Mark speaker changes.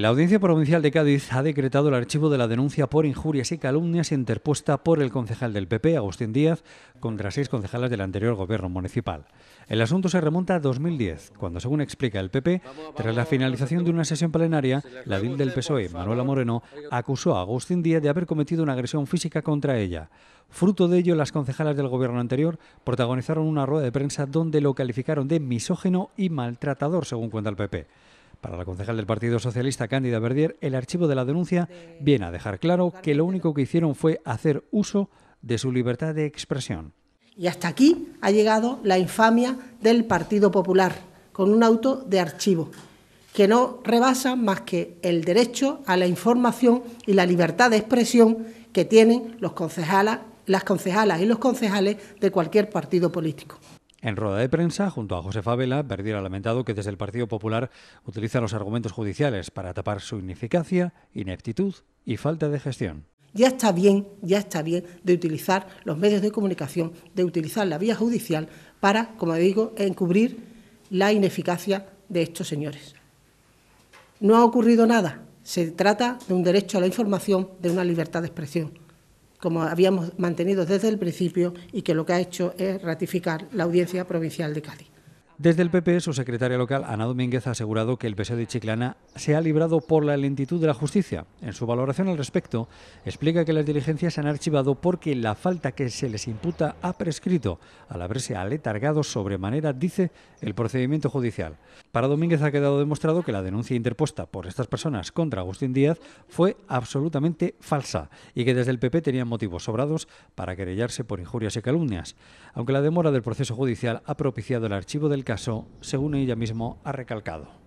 Speaker 1: La Audiencia Provincial de Cádiz ha decretado el archivo de la denuncia por injurias y calumnias interpuesta por el concejal del PP, Agustín Díaz, contra seis concejales del anterior gobierno municipal. El asunto se remonta a 2010, cuando, según explica el PP, tras la finalización de una sesión plenaria, la DIL del PSOE, Manuela Moreno, acusó a Agustín Díaz de haber cometido una agresión física contra ella. Fruto de ello, las concejalas del gobierno anterior protagonizaron una rueda de prensa donde lo calificaron de misógeno y maltratador, según cuenta el PP. Para la concejal del Partido Socialista, Cándida Verdier, el archivo de la denuncia viene a dejar claro que lo único que hicieron fue hacer uso de su libertad de expresión.
Speaker 2: Y hasta aquí ha llegado la infamia del Partido Popular, con un auto de archivo, que no rebasa más que el derecho a la información y la libertad de expresión que tienen los las concejalas y los concejales de cualquier partido político.
Speaker 1: En rueda de prensa, junto a José Fabela, Verdier ha lamentado que desde el Partido Popular utiliza los argumentos judiciales para tapar su ineficacia, ineptitud y falta de gestión.
Speaker 2: Ya está bien, ya está bien de utilizar los medios de comunicación, de utilizar la vía judicial para, como digo, encubrir la ineficacia de estos señores. No ha ocurrido nada. Se trata de un derecho a la información, de una libertad de expresión como habíamos mantenido desde el principio y que lo que ha hecho es ratificar la Audiencia Provincial
Speaker 1: de Cádiz. Desde el PP, su secretaria local, Ana Domínguez, ha asegurado que el PSOE de Chiclana se ha librado por la lentitud de la justicia. En su valoración al respecto, explica que las diligencias se han archivado porque la falta que se les imputa ha prescrito, al haberse aletargado sobremanera, dice, el procedimiento judicial. Para Domínguez ha quedado demostrado que la denuncia interpuesta por estas personas contra Agustín Díaz fue absolutamente falsa y que desde el PP tenían motivos sobrados para querellarse por injurias y calumnias, aunque la demora del proceso judicial ha propiciado el archivo del caso, según ella misma ha recalcado.